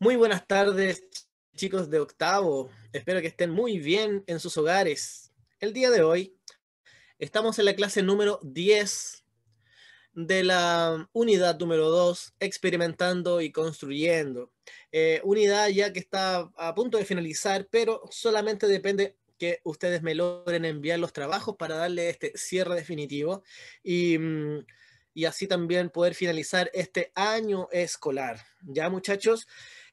Muy buenas tardes, chicos de octavo. Espero que estén muy bien en sus hogares. El día de hoy estamos en la clase número 10 de la unidad número 2, experimentando y construyendo. Eh, unidad ya que está a punto de finalizar, pero solamente depende que ustedes me logren enviar los trabajos para darle este cierre definitivo y, mm, y así también poder finalizar este año escolar. Ya muchachos,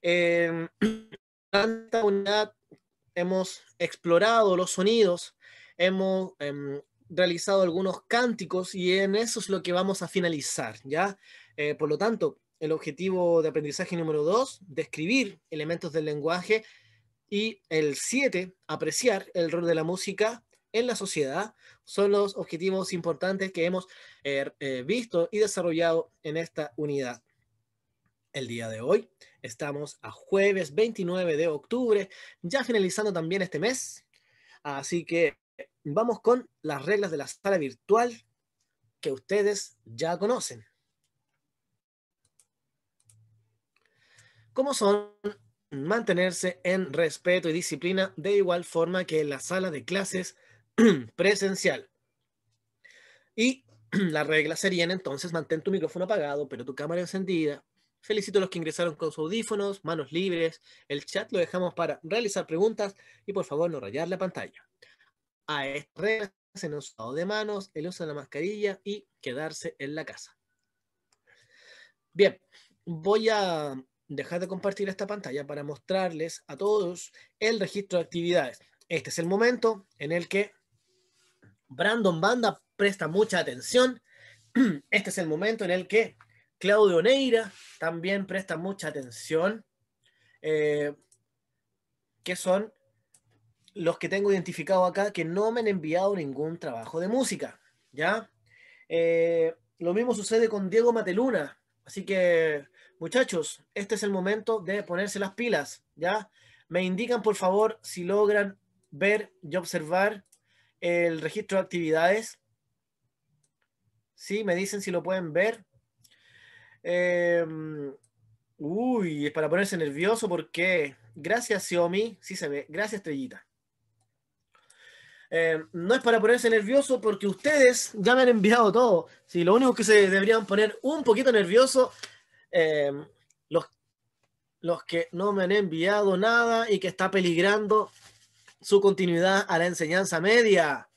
Em, en esta unidad hemos explorado los sonidos, hemos em, realizado algunos cánticos y en eso es lo que vamos a finalizar, ¿ya? Eh, por lo tanto, el objetivo de aprendizaje número dos, describir elementos del lenguaje y el siete, apreciar el rol de la música en la sociedad, son los objetivos importantes que hemos eh, eh, visto y desarrollado en esta unidad. El día de hoy Estamos a jueves 29 de octubre, ya finalizando también este mes. Así que vamos con las reglas de la sala virtual que ustedes ya conocen. ¿Cómo son mantenerse en respeto y disciplina de igual forma que en la sala de clases presencial. Y las reglas serían entonces mantén tu micrófono apagado, pero tu cámara encendida, Felicito a los que ingresaron con sus audífonos, manos libres. El chat lo dejamos para realizar preguntas y por favor no rayar la pantalla. A se en el de manos, el uso de la mascarilla y quedarse en la casa. Bien, voy a dejar de compartir esta pantalla para mostrarles a todos el registro de actividades. Este es el momento en el que Brandon Banda presta mucha atención. Este es el momento en el que Claudio Neira también presta mucha atención, eh, que son los que tengo identificado acá que no me han enviado ningún trabajo de música, ¿ya? Eh, lo mismo sucede con Diego Mateluna, así que muchachos, este es el momento de ponerse las pilas, ¿ya? Me indican por favor si logran ver y observar el registro de actividades. Sí, me dicen si lo pueden ver. Em, uy, es para ponerse nervioso porque gracias Xiaomi, sí se ve, gracias Estrellita. Em, no es para ponerse nervioso porque ustedes ya me han enviado todo. Si lo único que se deberían poner un poquito nervioso, em, los, los que no me han enviado nada y que está peligrando su continuidad a la enseñanza media.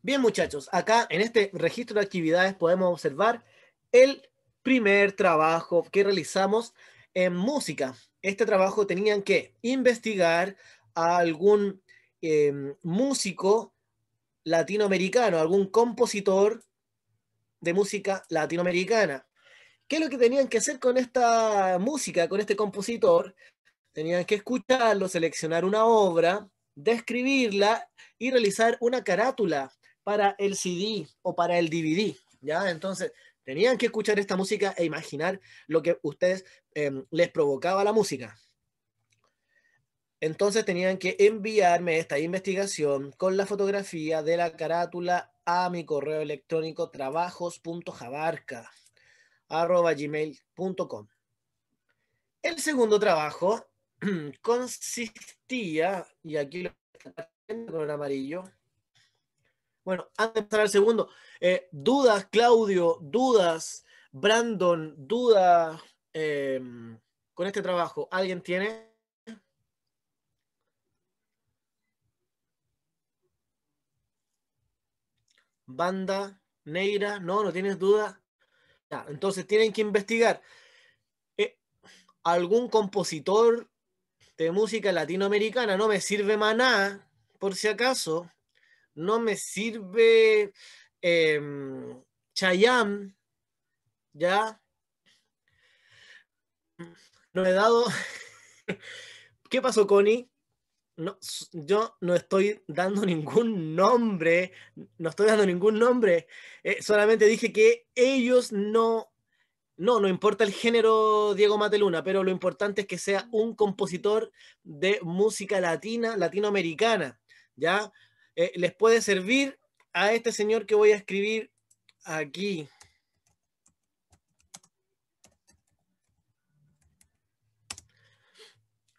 Bien, muchachos, acá en este registro de actividades podemos observar el primer trabajo que realizamos en música. Este trabajo tenían que investigar a algún em, músico latinoamericano, algún compositor de música latinoamericana. ¿Qué es lo que tenían que hacer con esta música, con este compositor? Tenían que escucharlo, seleccionar una obra, describirla y realizar una carátula para el CD o para el DVD, ¿ya? Entonces, tenían que escuchar esta música e imaginar lo que ustedes em, les provocaba la música. Entonces tenían que enviarme esta investigación con la fotografía de la carátula a mi correo electrónico trabajos.jabarca.gmail.com. El segundo trabajo consistía, y aquí lo está con amarillo, bueno, antes de pasar al segundo, eh, dudas, Claudio, dudas, Brandon, dudas em, con este trabajo. ¿Alguien tiene? Banda, Neira, no, no tienes duda. entonces tienen que investigar. Eh, algún compositor de música latinoamericana, no me sirve maná, por si acaso, no me sirve em, Chayam, ya. No he dado. ¿Qué pasó, Connie? yo no estoy dando ningún nombre, no estoy dando ningún nombre, eh, solamente dije que ellos no, no, no importa el género Diego Mateluna, pero lo importante es que sea un compositor de música latina, latinoamericana, ¿ya? Eh, les puede servir a este señor que voy a escribir aquí.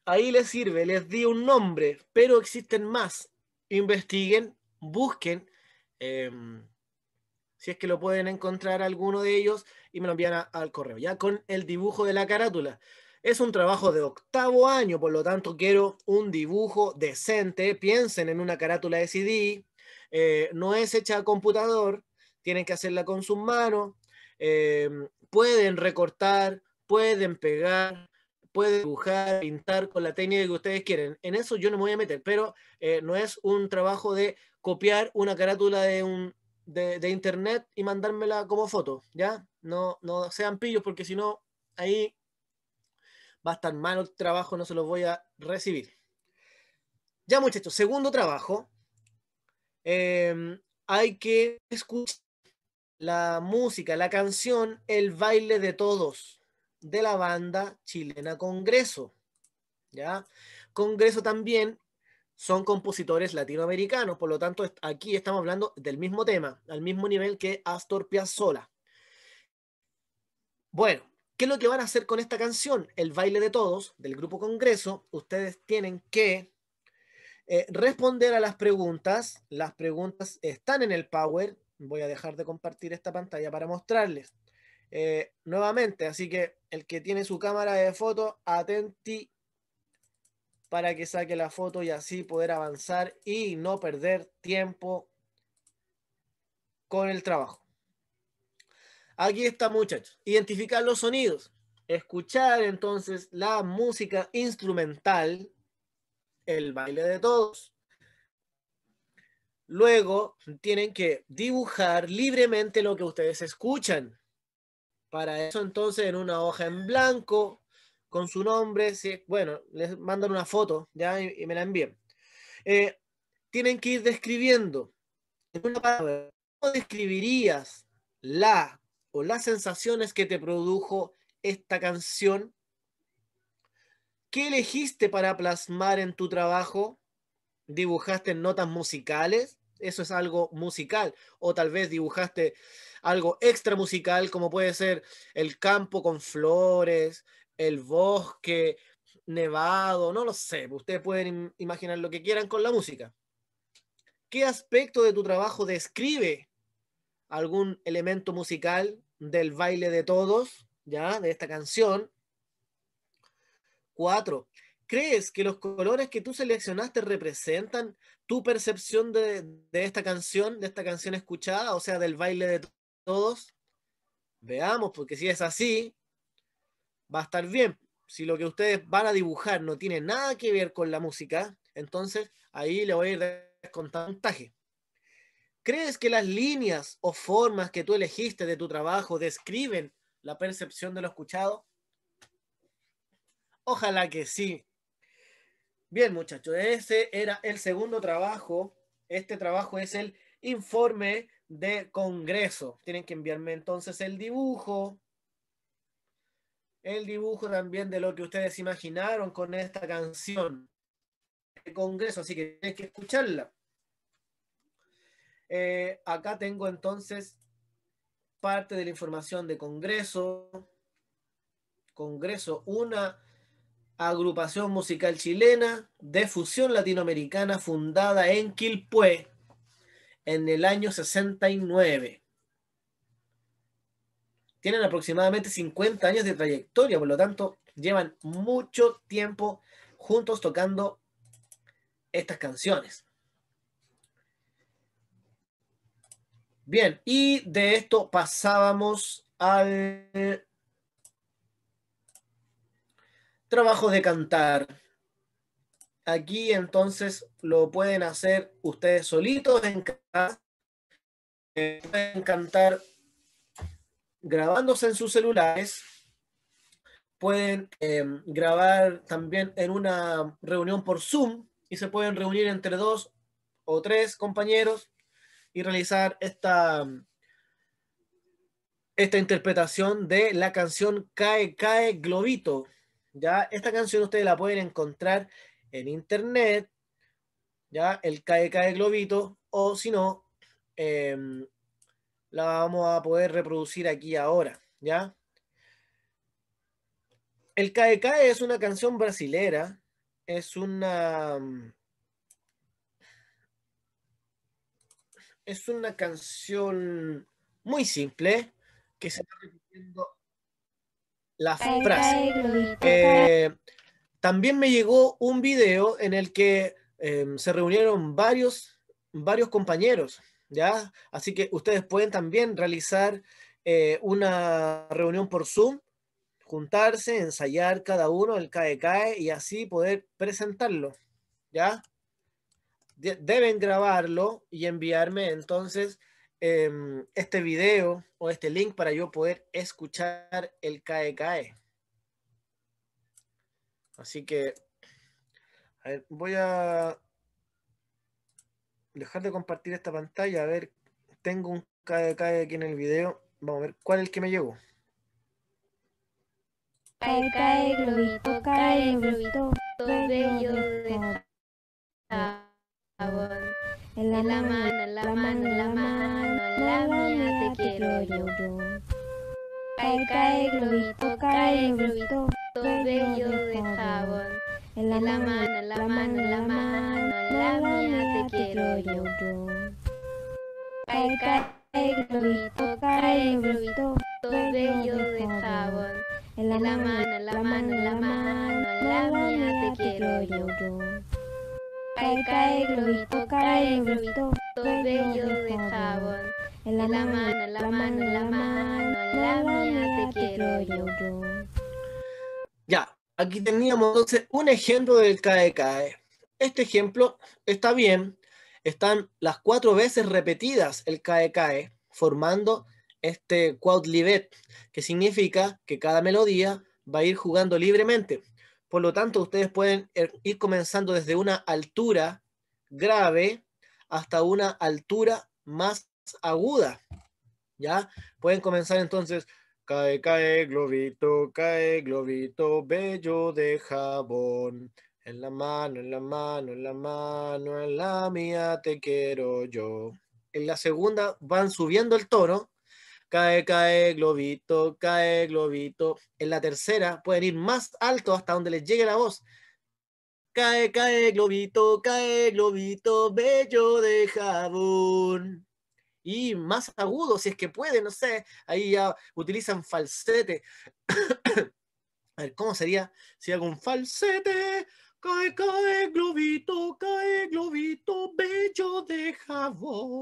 Ahí les sirve, les di un nombre, pero existen más. Investiguen, busquen, em, si es que lo pueden encontrar alguno de ellos y me lo envían al correo, ya con el dibujo de la carátula. Es un trabajo de octavo año, por lo tanto quiero un dibujo decente. Piensen en una carátula de CD, eh, no es hecha a computador, tienen que hacerla con sus manos, em, pueden recortar, pueden pegar, pueden dibujar, pintar con la técnica que ustedes quieren. En eso yo no me voy a meter, pero eh, no es un trabajo de copiar una carátula de, un, internet y mandármela como foto, ¿ya? No, no sean pillos porque si no, ahí va a estar mal el trabajo, no se los voy a recibir. Ya muchachos, segundo trabajo, em, hay que escuchar la música, la canción, el baile de todos de la banda chilena Congreso. ¿Ya? Congreso también son compositores latinoamericanos, por lo tanto aquí estamos hablando del mismo tema, al mismo nivel que Astor Piazzolla. Bueno, ¿Qué es lo que van a hacer con esta canción? El baile de todos del Grupo Congreso. Ustedes tienen que eh, responder a las preguntas. Las preguntas están en el Power. Voy a dejar de compartir esta pantalla para mostrarles eh, nuevamente. Así que el que tiene su cámara de foto, atenti para que saque la foto y así poder avanzar y no perder tiempo con el trabajo. Aquí está, muchachos. Identificar los sonidos. Escuchar entonces la música instrumental, el baile de todos. Luego tienen que dibujar libremente lo que ustedes escuchan. Para eso entonces en una hoja en blanco con su nombre, si, bueno, les mandan una foto y, me la envían. Eh, tienen que ir describiendo ¿cómo describirías la o las sensaciones que te produjo esta canción? ¿Qué elegiste para plasmar en tu trabajo? ¿Dibujaste notas musicales? Eso es algo musical. O tal vez dibujaste algo extra musical, como puede ser el campo con flores, el bosque nevado, no lo sé. Ustedes pueden imaginar lo que quieran con la música. ¿Qué aspecto de tu trabajo describe algún elemento musical del baile de todos, ¿ya? De esta canción. Cuatro, ¿crees que los colores que tú seleccionaste representan tu percepción de, esta canción, de esta canción escuchada, o sea, del baile de todos? Veamos, porque si es así, va a estar bien. Si lo que ustedes van a dibujar no tiene nada que ver con la música, entonces ahí le voy a ir descontando taje. ¿Crees que las líneas o formas que tú elegiste de tu trabajo describen la percepción de lo escuchado? Ojalá que sí. Bien, muchachos, ese era el segundo trabajo. Este trabajo es el informe de Congreso. Tienen que enviarme entonces el dibujo. El dibujo también de lo que ustedes imaginaron con esta canción de Congreso. Así que tienen que escucharla. Eh, acá tengo entonces parte de la información de Congreso. Congreso, una agrupación musical chilena de fusión latinoamericana fundada en Quilpué en el año 69. Tienen aproximadamente 50 años de trayectoria, por lo tanto, llevan mucho tiempo juntos tocando estas canciones. Bien, y de esto pasábamos al trabajo de cantar. Aquí entonces lo pueden hacer ustedes solitos en casa. Eh, pueden cantar grabándose en sus celulares. Pueden eh, grabar también en una reunión por Zoom y se pueden reunir entre dos o tres compañeros y realizar esta, esta interpretación de la canción Cae, Cae Globito. Ya, esta canción ustedes la pueden encontrar en internet, ya, el Cae, Cae Globito, o si no, em, la vamos a poder reproducir aquí ahora, ya. El Cae, Cae es una canción brasilera, es una es una canción muy simple que se va repitiendo la frase. Eh, también me llegó un video en el que em, se reunieron varios, varios compañeros, ¿ya? Así que ustedes pueden también realizar eh, una reunión por Zoom, juntarse, ensayar cada uno el CAE-CAE y así poder presentarlo, ¿ya? deben grabarlo y enviarme entonces em, este video o este link para yo poder escuchar el CAE CAE. Así que voy a dejar de compartir esta pantalla. A ver, tengo un CAE e aquí en el video. Vamos a ver cuál es el que me llevo Cae, globito, jabón. En la, mano, en la mano, en la mano, la, mía, te quiero yo. yo. Cae, cae, globito, cae, globito, bello de jabón. En la, mano, en la mano, en la mano, la mía te quiero yo. yo. Cae, cae, globito, cae, globito, bello de jabón. En la mano, en la mano, en la mano, la mía te quiero yo. yo. Cae, cae, globito, cae, globito, bello de jabón. En la mano, en la mano, en la mano, en la mía te quiero yo. Ya, aquí teníamos entonces un ejemplo del cae, cae. Este ejemplo está bien, están las cuatro veces repetidas el cae, cae, formando este quadlivet, que significa que cada melodía va a ir jugando libremente. Por lo tanto, ustedes pueden er, ir comenzando desde una altura grave hasta una altura más aguda. ¿Ya? Pueden comenzar entonces. Cae, cae, globito, cae, globito, bello de jabón. En la mano, en la mano, en la mano, en la mía te quiero yo. En la segunda van subiendo el tono cae, cae, globito, cae, globito. En la tercera pueden ir más alto hasta donde les llegue la voz. Cae, cae, globito, cae, globito, bello de jabón. Y más agudo, si es que pueden, no sé, ahí ya utilizan falsete. A ver, ¿cómo sería si hago un falsete? Cae, cae, globito, cae, globito, bello de jabón.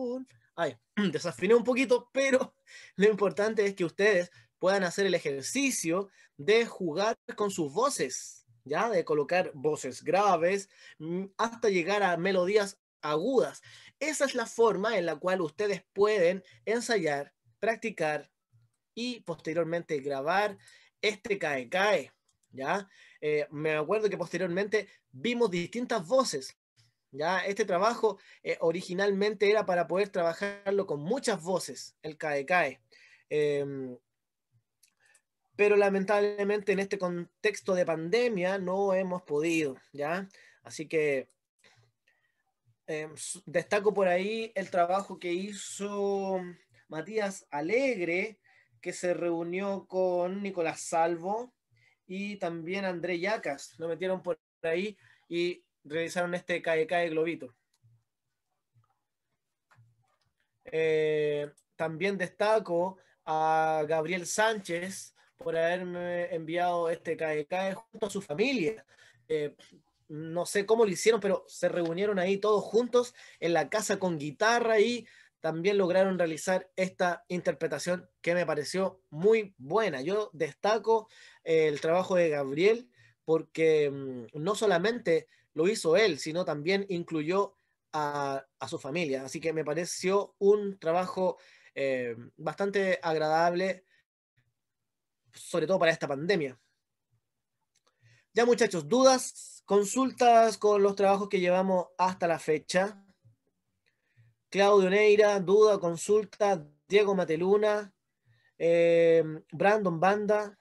Ay, desafiné un poquito, pero lo importante es que ustedes puedan hacer el ejercicio de jugar con sus voces, ¿ya? De colocar voces graves mm, hasta llegar a melodías agudas. Esa es la forma en la cual ustedes pueden ensayar, practicar y posteriormente grabar este cae cae, ¿ya? Eh, me acuerdo que posteriormente vimos distintas voces, este trabajo eh, originalmente era para poder trabajarlo con muchas voces, el CAE CAE. Em, pero lamentablemente en este contexto de pandemia no hemos podido, ¿ya? Así que em, destaco por ahí el trabajo que hizo Matías Alegre, que se reunió con Nicolás Salvo y también André Yacas, lo metieron por ahí y realizaron este Calle de Globito. Eh, también destaco a Gabriel Sánchez por haberme enviado este cae junto a su familia. Eh, no sé cómo lo hicieron, pero se reunieron ahí todos juntos en la casa con guitarra y también lograron realizar esta interpretación que me pareció muy buena. Yo destaco eh, el trabajo de Gabriel porque mm, no solamente lo hizo él, sino también incluyó a, su familia. Así que me pareció un trabajo eh, bastante agradable, sobre todo para esta pandemia. Ya muchachos, dudas, consultas con los trabajos que llevamos hasta la fecha. Claudio Neira, duda, consulta, Diego Mateluna, eh, Brandon Banda,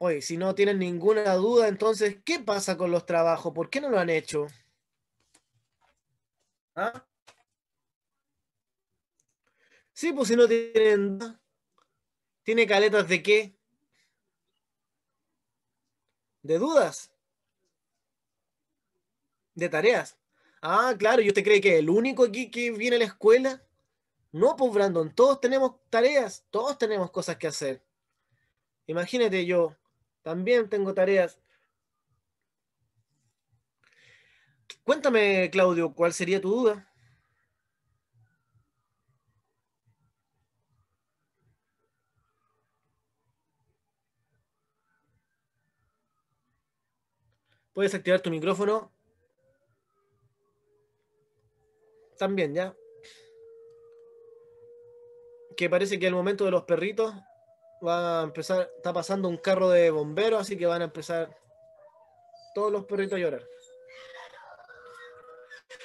Oye, si no tienen ninguna duda, entonces, ¿qué pasa con los trabajos? ¿Por qué no lo han hecho? ¿Ah? Sí, pues si no tienen... ¿Tiene caletas de qué? ¿De dudas? ¿De tareas? Ah, claro, ¿y usted cree que el único aquí que viene a la escuela? No, pues Brandon, todos tenemos tareas, todos tenemos cosas que hacer. Imagínate yo, también tengo tareas. Cuéntame, Claudio, ¿cuál sería tu duda? Puedes activar tu micrófono. También, ¿ya? Que parece que el momento de los perritos va a empezar, está pasando un carro de bomberos, así que van a empezar todos los perritos a llorar.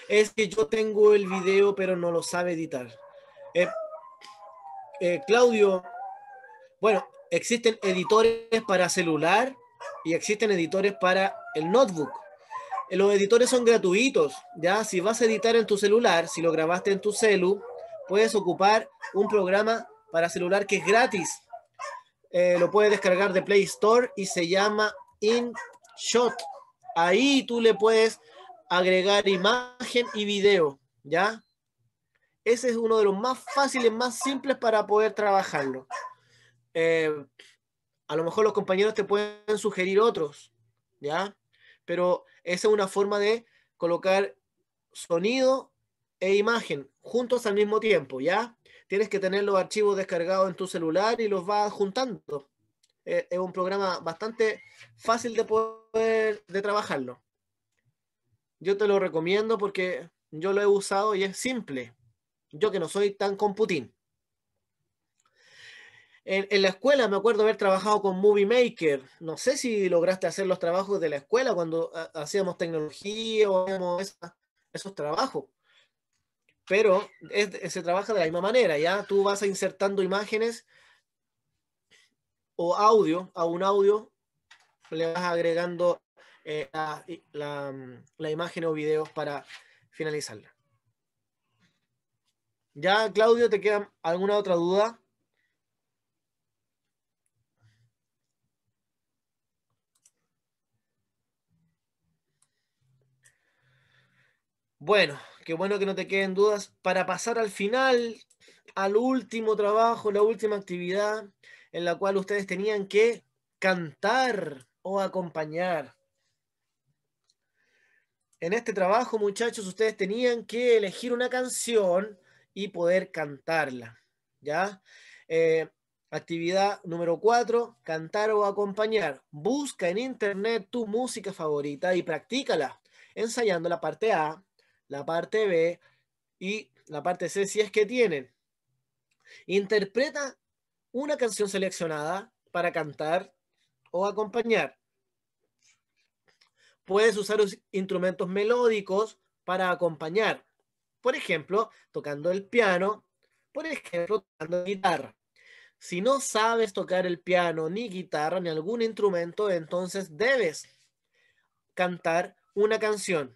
Es que yo tengo el video, pero no lo sabe editar. Eh, eh, Claudio, bueno, existen editores para celular y existen editores para el notebook. Eh, los editores son gratuitos, ¿ya? Si vas a editar en tu celular, si lo grabaste en tu celu, puedes ocupar un programa para celular que es gratis. Eh, lo puedes descargar de Play Store y se llama InShot. Ahí tú le puedes agregar imagen y video, ¿ya? Ese es uno de los más fáciles, más simples para poder trabajarlo. Eh, a lo mejor los compañeros te pueden sugerir otros, ¿ya? Pero esa es una forma de colocar sonido e imagen juntos al mismo tiempo, ¿ya? tienes que tener los archivos descargados en tu celular y los vas juntando. Eh, es un programa bastante fácil de poder de trabajarlo. Yo te lo recomiendo porque yo lo he usado y es simple. Yo que no soy tan computín. En, la escuela me acuerdo haber trabajado con Movie Maker. No sé si lograste hacer los trabajos de la escuela cuando ah, hacíamos tecnología o hacíamos esos trabajos pero se trabaja de la misma manera, ¿ya? Tú vas insertando imágenes o audio, a un audio le vas agregando eh, mm, la, imagen o videos para finalizarla. Ya, Claudio, ¿te queda alguna otra duda? Bueno, Qué bueno que no te queden dudas para pasar al final, al último trabajo, la última actividad en la cual ustedes tenían que cantar o acompañar. En este trabajo, muchachos, ustedes tenían que elegir una canción y poder cantarla. ¿Ya? Eh, actividad número cuatro, cantar o acompañar. Busca en internet tu música favorita y practícala, ensayando la parte A, la parte B y la parte C si es que tienen. Interpreta una canción seleccionada para cantar o acompañar. Puedes usar instrumentos melódicos para acompañar. Por ejemplo, tocando el piano, por ejemplo, tocando guitarra. Si no sabes tocar el piano, ni guitarra, ni algún instrumento, entonces debes cantar una canción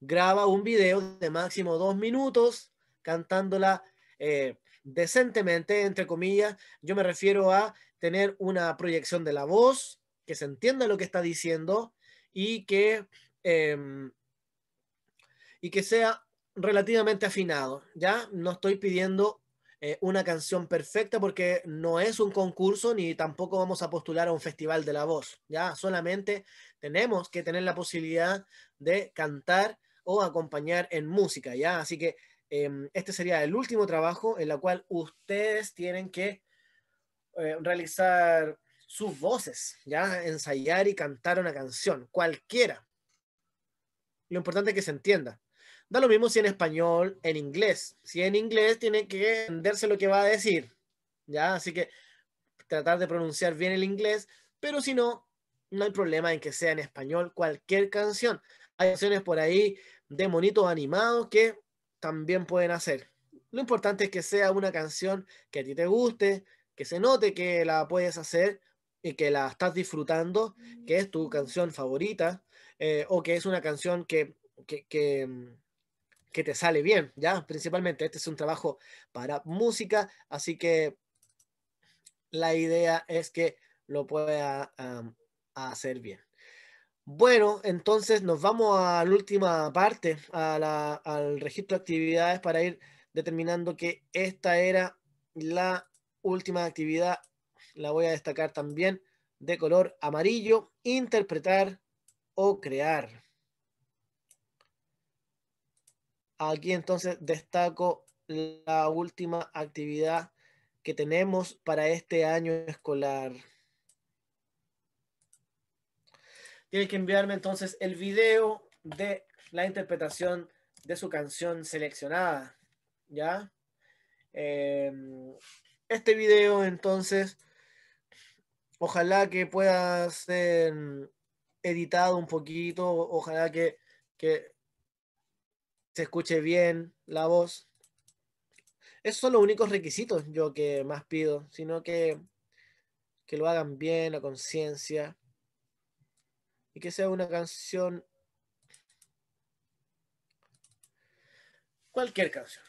graba un video de máximo dos minutos cantándola eh, decentemente, entre comillas. Yo me refiero a tener una proyección de la voz, que se entienda lo que está diciendo y que, em, y que sea relativamente afinado. Ya no estoy pidiendo eh, una canción perfecta porque no es un concurso ni tampoco vamos a postular a un festival de la voz. Ya solamente tenemos que tener la posibilidad de cantar o acompañar en música, ¿ya? Así que em, este sería el último trabajo en la cual ustedes tienen que eh, realizar sus voces, ¿ya? Ensayar y cantar una canción, cualquiera. Lo importante es que se entienda. Da lo mismo si en español, en inglés. Si en inglés tiene que entenderse lo que va a decir, ¿ya? Así que tratar de pronunciar bien el inglés, pero si no, no hay problema en que sea en español cualquier canción. Hay canciones por ahí de monitos animados que también pueden hacer. Lo importante es que sea una canción que a ti te guste, que se note que la puedes hacer y que la estás disfrutando, que es tu canción favorita, eh, o que es una canción que, mm, que, te sale bien, ¿ya? Principalmente, este es un trabajo para música, así que la idea es que lo pueda hacer bien. Bueno, entonces nos vamos a la última parte, al registro de actividades para ir determinando que esta era la última actividad, la voy a destacar también, de color amarillo, interpretar o crear. Aquí entonces destaco la última actividad que tenemos para este año escolar. Tiene que enviarme entonces el video de la interpretación de su canción seleccionada. ¿Ya? Em, este video entonces, ojalá que pueda ser editado un poquito, ojalá que, se escuche bien la voz. Esos son los únicos requisitos yo que más pido, sino que, que lo hagan bien La conciencia que sea una canción, cualquier canción.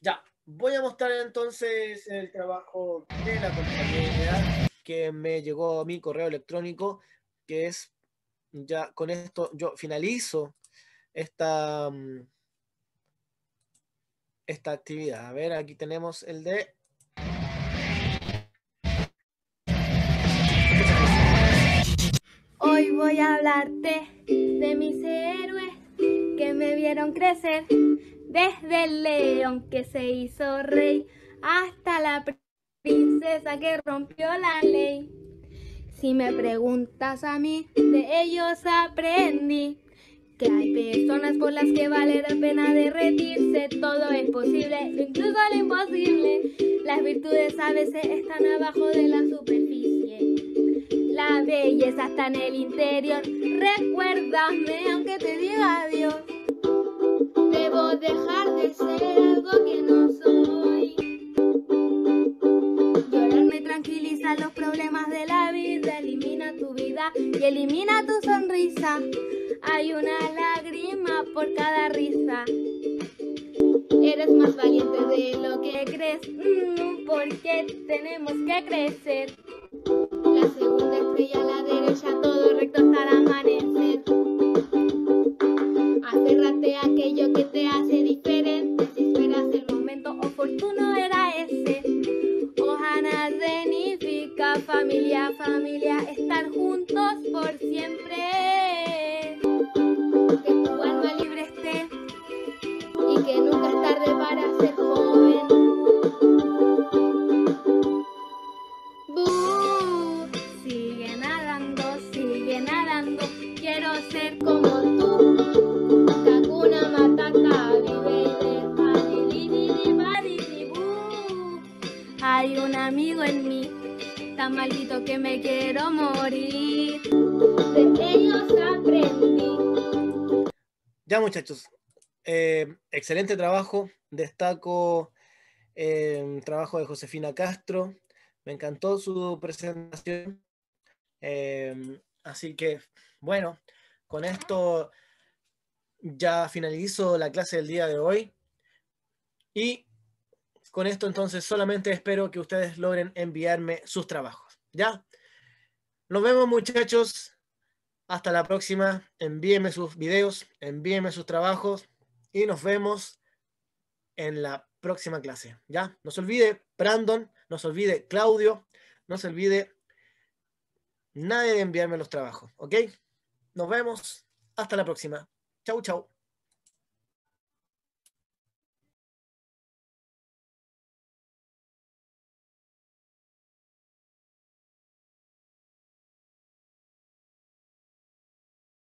Ya, voy a mostrar entonces el trabajo de la comunidad que me llegó a mi correo electrónico, que es, ya con esto yo finalizo esta, mm, esta actividad. A ver, aquí tenemos el de voy a hablarte de mis héroes que me vieron crecer desde el león que se hizo rey hasta la princesa que rompió la ley. Si me preguntas a mí, de ellos aprendí que hay personas por las que vale la pena derretirse, todo es posible, incluso lo imposible. Las virtudes a veces están abajo de la superficie la belleza está en el interior. Recuérdame aunque te diga adiós. Debo dejar de ser algo que no soy. Llorar me tranquiliza los problemas de la vida. Elimina tu vida y elimina tu sonrisa. Hay una lágrima por cada risa. Eres más valiente de lo que crees, mm, porque tenemos que crecer y a la derecha todo recto hasta el amanecer. Aférrate a aquello que te hace diferente, si esperas el momento oportuno era ese. Ohana significa familia, familia, estar juntos por siempre. Ya muchachos, eh, excelente trabajo. Destaco el eh, trabajo de Josefina Castro. Me encantó su presentación. Eh, así que, bueno, con esto ya finalizo la clase del día de hoy. Y con esto entonces solamente espero que ustedes logren enviarme sus trabajos. ¿Ya? Nos vemos muchachos. Hasta la próxima. Envíeme sus videos, envíeme sus trabajos y nos vemos en la próxima clase. ¿Ya? No se olvide Brandon, no se olvide Claudio, no se olvide nadie de enviarme los trabajos. ¿Ok? Nos vemos. Hasta la próxima. Chau, chau.